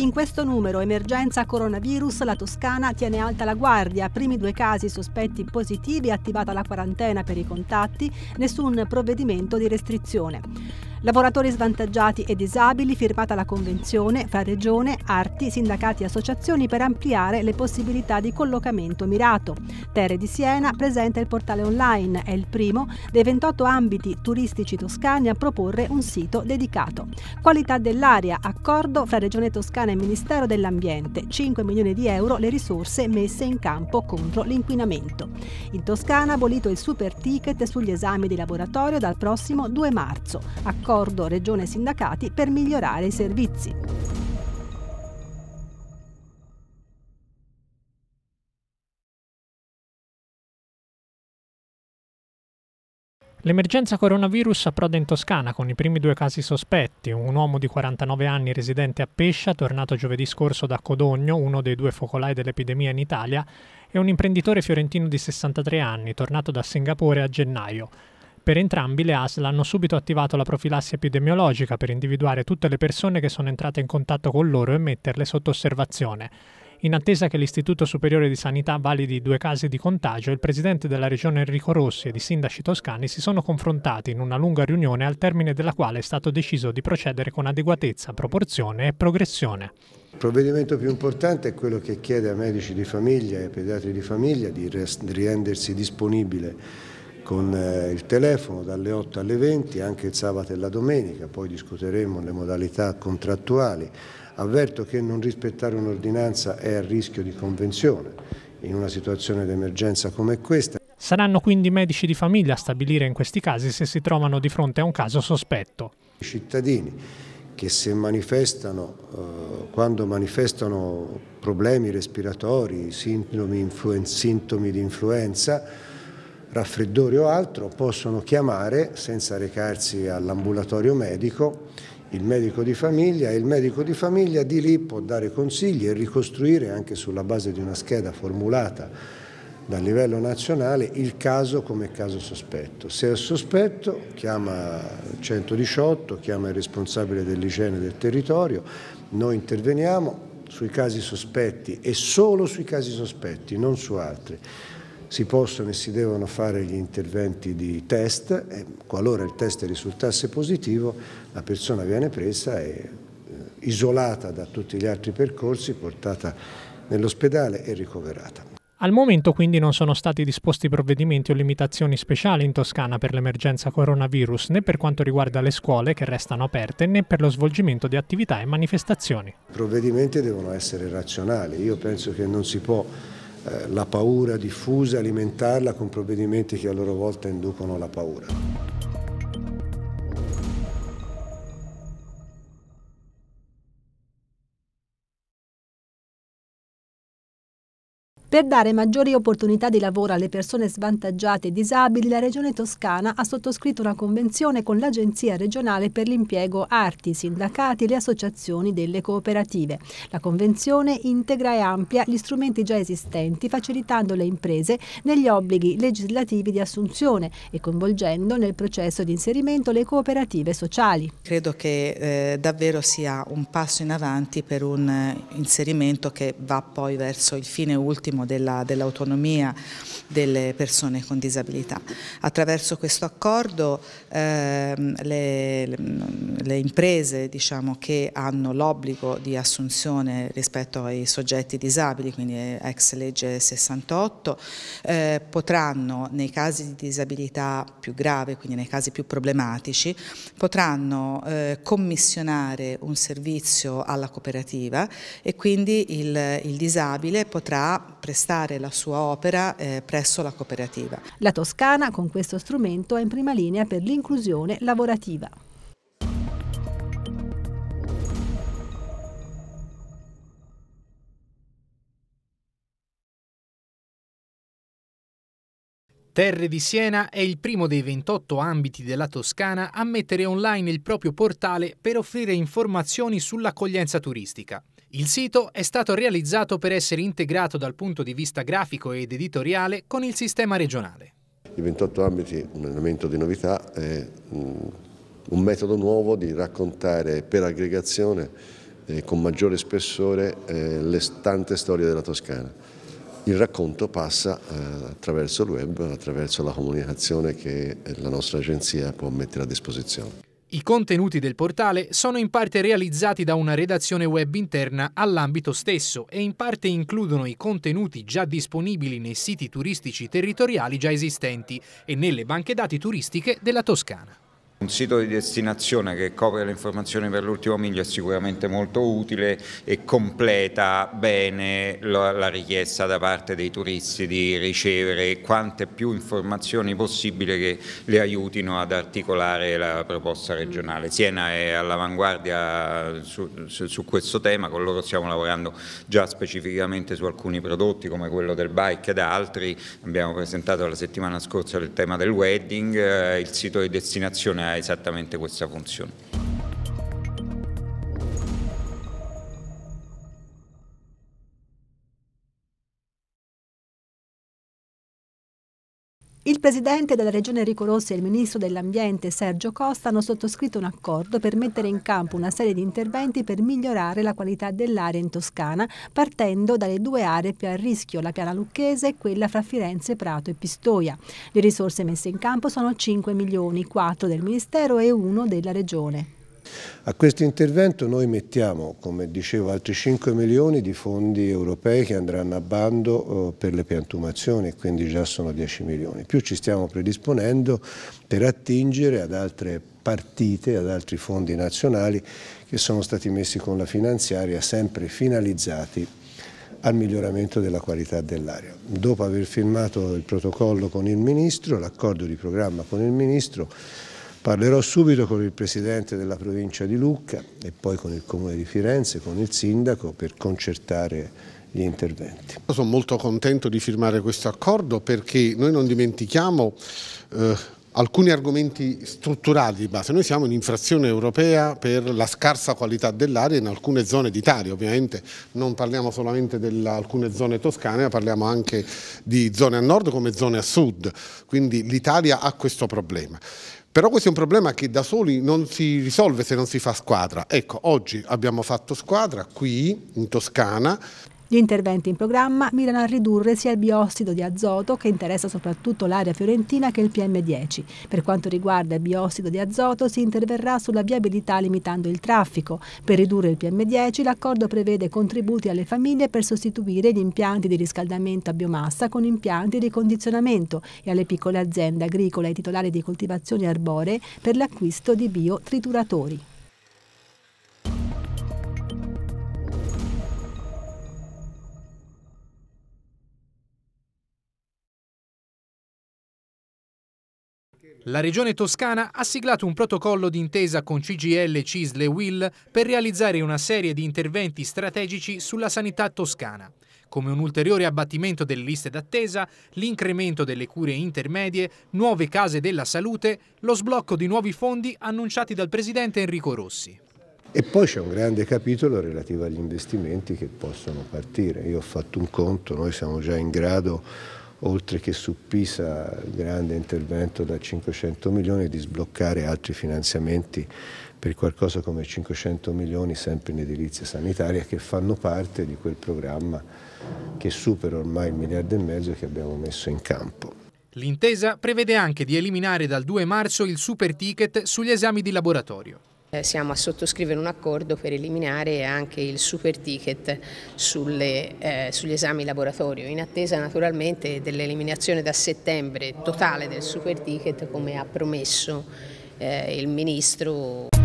In questo numero, emergenza coronavirus, la Toscana tiene alta la guardia. Primi due casi sospetti positivi, attivata la quarantena per i contatti, nessun provvedimento di restrizione. Lavoratori svantaggiati e disabili firmata la convenzione fra Regione, arti, sindacati e associazioni per ampliare le possibilità di collocamento mirato. Terre di Siena presenta il portale online, è il primo dei 28 ambiti turistici toscani a proporre un sito dedicato. Qualità dell'aria, accordo fra Regione Toscana e Ministero dell'Ambiente, 5 milioni di euro le risorse messe in campo contro l'inquinamento. In Toscana abolito il super ticket sugli esami di laboratorio dal prossimo 2 marzo. Accordo accordo Regione-Sindacati per migliorare i servizi. L'emergenza coronavirus approda in Toscana con i primi due casi sospetti, un uomo di 49 anni residente a Pescia, tornato giovedì scorso da Codogno, uno dei due focolai dell'epidemia in Italia, e un imprenditore fiorentino di 63 anni, tornato da Singapore a gennaio. Per entrambi le ASL hanno subito attivato la profilassi epidemiologica per individuare tutte le persone che sono entrate in contatto con loro e metterle sotto osservazione. In attesa che l'Istituto Superiore di Sanità validi due casi di contagio, il presidente della regione Enrico Rossi ed i sindaci toscani si sono confrontati in una lunga riunione al termine della quale è stato deciso di procedere con adeguatezza, proporzione e progressione. Il provvedimento più importante è quello che chiede a medici di famiglia e pediatri di famiglia di rendersi disponibile con eh, il telefono dalle 8 alle 20 anche il sabato e la domenica, poi discuteremo le modalità contrattuali. Avverto che non rispettare un'ordinanza è a rischio di convenzione in una situazione d'emergenza come questa. Saranno quindi i medici di famiglia a stabilire in questi casi se si trovano di fronte a un caso sospetto. I cittadini che se manifestano, eh, quando manifestano problemi respiratori, sintomi, sintomi di influenza, raffreddore o altro possono chiamare, senza recarsi all'ambulatorio medico, il medico di famiglia e il medico di famiglia di lì può dare consigli e ricostruire anche sulla base di una scheda formulata dal livello nazionale il caso come caso sospetto. Se è sospetto chiama 118, chiama il responsabile dell'igiene del territorio, noi interveniamo sui casi sospetti e solo sui casi sospetti, non su altri si possono e si devono fare gli interventi di test e qualora il test risultasse positivo la persona viene presa e eh, isolata da tutti gli altri percorsi, portata nell'ospedale e ricoverata. Al momento quindi non sono stati disposti provvedimenti o limitazioni speciali in Toscana per l'emergenza coronavirus né per quanto riguarda le scuole che restano aperte né per lo svolgimento di attività e manifestazioni. I provvedimenti devono essere razionali, io penso che non si può eh, la paura diffusa, alimentarla con provvedimenti che a loro volta inducono la paura. Per dare maggiori opportunità di lavoro alle persone svantaggiate e disabili, la Regione Toscana ha sottoscritto una convenzione con l'Agenzia regionale per l'impiego arti, sindacati e le associazioni delle cooperative. La convenzione integra e amplia gli strumenti già esistenti, facilitando le imprese negli obblighi legislativi di assunzione e coinvolgendo nel processo di inserimento le cooperative sociali. Credo che eh, davvero sia un passo in avanti per un eh, inserimento che va poi verso il fine ultimo dell'autonomia delle persone con disabilità. Attraverso questo accordo ehm, le, le, imprese diciamo, che hanno l'obbligo di assunzione rispetto ai soggetti disabili, quindi ex legge 68, eh, potranno nei casi di disabilità più grave, quindi nei casi più problematici, potranno eh, commissionare un servizio alla cooperativa e quindi il, il disabile potrà prestare la sua opera eh, presso la cooperativa. La Toscana con questo strumento è in prima linea per l'inclusione lavorativa. Terre di Siena è il primo dei 28 ambiti della Toscana a mettere online il proprio portale per offrire informazioni sull'accoglienza turistica. Il sito è stato realizzato per essere integrato dal punto di vista grafico ed editoriale con il sistema regionale. I 28 ambiti, un elemento di novità, è mm, un metodo nuovo di raccontare per aggregazione eh, con maggiore spessore eh, le tante storie della Toscana. Il racconto passa eh, attraverso il web, attraverso la comunicazione che la nostra agenzia può mettere a disposizione. I contenuti del portale sono in parte realizzati da una redazione web interna all'ambito stesso e in parte includono i contenuti già disponibili nei siti turistici territoriali già esistenti e nelle banche dati turistiche della Toscana. Un sito di destinazione che copre le informazioni per l'ultimo miglio è sicuramente molto utile e completa bene la richiesta da parte dei turisti di ricevere quante più informazioni possibile che le aiutino ad articolare la proposta regionale. Siena è all'avanguardia su, su, su questo tema, con loro stiamo lavorando già specificamente su alcuni prodotti come quello del bike ed altri, abbiamo presentato la settimana scorsa il tema del wedding, eh, il sito di destinazione esattamente questa funzione. Il presidente della regione Enrico Rossi e il ministro dell'ambiente Sergio Costa hanno sottoscritto un accordo per mettere in campo una serie di interventi per migliorare la qualità dell'aria in Toscana, partendo dalle due aree più a rischio, la piana lucchese e quella fra Firenze, Prato e Pistoia. Le risorse messe in campo sono 5 milioni, 4 del Ministero e 1 della Regione. A questo intervento noi mettiamo, come dicevo, altri 5 milioni di fondi europei che andranno a bando eh, per le piantumazioni, quindi già sono 10 milioni. Più ci stiamo predisponendo per attingere ad altre partite, ad altri fondi nazionali che sono stati messi con la finanziaria, sempre finalizzati al miglioramento della qualità dell'aria. Dopo aver firmato il protocollo con il Ministro, l'accordo di programma con il Ministro, Parlerò subito con il Presidente della provincia di Lucca e poi con il Comune di Firenze, con il Sindaco per concertare gli interventi. Sono molto contento di firmare questo accordo perché noi non dimentichiamo eh, alcuni argomenti strutturali di base. Noi siamo in infrazione europea per la scarsa qualità dell'aria in alcune zone d'Italia, ovviamente non parliamo solamente di alcune zone toscane, ma parliamo anche di zone a nord come zone a sud, quindi l'Italia ha questo problema. Però questo è un problema che da soli non si risolve se non si fa squadra. Ecco, oggi abbiamo fatto squadra qui in Toscana. Gli interventi in programma mirano a ridurre sia il biossido di azoto, che interessa soprattutto l'area fiorentina, che il PM10. Per quanto riguarda il biossido di azoto, si interverrà sulla viabilità limitando il traffico. Per ridurre il PM10, l'accordo prevede contributi alle famiglie per sostituire gli impianti di riscaldamento a biomassa con impianti di condizionamento e alle piccole aziende agricole e titolari di coltivazioni arboree per l'acquisto di biotrituratori. La Regione Toscana ha siglato un protocollo d'intesa con CGL, CISL e WIL per realizzare una serie di interventi strategici sulla sanità toscana, come un ulteriore abbattimento delle liste d'attesa, l'incremento delle cure intermedie, nuove case della salute, lo sblocco di nuovi fondi annunciati dal Presidente Enrico Rossi. E poi c'è un grande capitolo relativo agli investimenti che possono partire. Io ho fatto un conto, noi siamo già in grado oltre che su Pisa il grande intervento da 500 milioni di sbloccare altri finanziamenti per qualcosa come 500 milioni sempre in edilizia sanitaria che fanno parte di quel programma che supera ormai il miliardo e mezzo che abbiamo messo in campo. L'intesa prevede anche di eliminare dal 2 marzo il super ticket sugli esami di laboratorio. Eh, siamo a sottoscrivere un accordo per eliminare anche il super ticket sulle, eh, sugli esami laboratorio, in attesa naturalmente dell'eliminazione da settembre totale del super ticket come ha promesso eh, il Ministro.